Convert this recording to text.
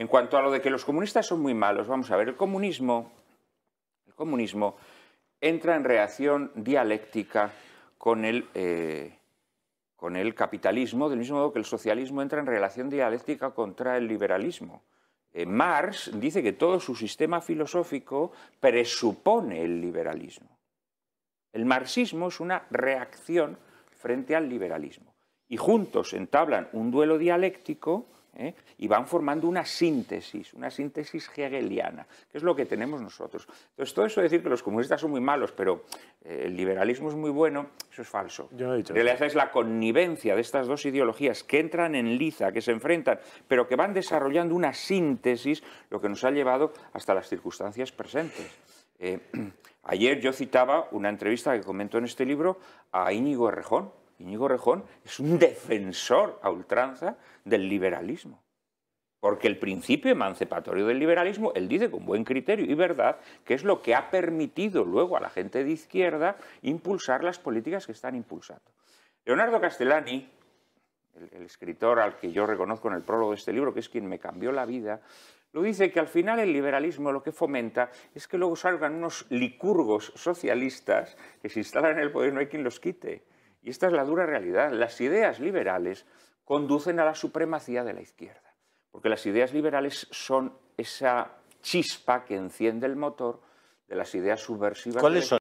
En cuanto a lo de que los comunistas son muy malos, vamos a ver, el comunismo, el comunismo entra en reacción dialéctica con el, eh, capitalismo, del mismo modo que el socialismo entra en relación dialéctica contra el liberalismo. Eh, Marx dice que todo su sistema filosófico presupone el liberalismo. El marxismo es una reacción frente al liberalismo. Y juntos entablan un duelo dialéctico ¿eh? y van formando una síntesis, una síntesis hegeliana, que es lo que tenemos nosotros. Entonces, todo eso de decir que los comunistas son muy malos, pero eh, el liberalismo es muy bueno, eso es falso. Yo he dicho realidad es la connivencia de estas dos ideologías que entran en liza, que se enfrentan, pero que van desarrollando una síntesis, lo que nos ha llevado hasta las circunstancias presentes. Eh, ayer yo citaba una entrevista que comentó en este libro a Íñigo Errejón, Íñigo Rejón es un defensor a ultranza del liberalismo. Porque el principio emancipatorio del liberalismo, él dice con buen criterio y verdad, que es lo que ha permitido luego a la gente de izquierda impulsar las políticas que están impulsando. Leonardo Castellani, el, escritor al que yo reconozco en el prólogo de este libro, que es quien me cambió la vida, lo dice que al final el liberalismo lo que fomenta es que luego salgan unos licurgos socialistas que se instalan en el poder no hay quien los quite. Y esta es la dura realidad. Las ideas liberales conducen a la supremacía de la izquierda, porque las ideas liberales son esa chispa que enciende el motor de las ideas subversivas. ¿Cuáles son?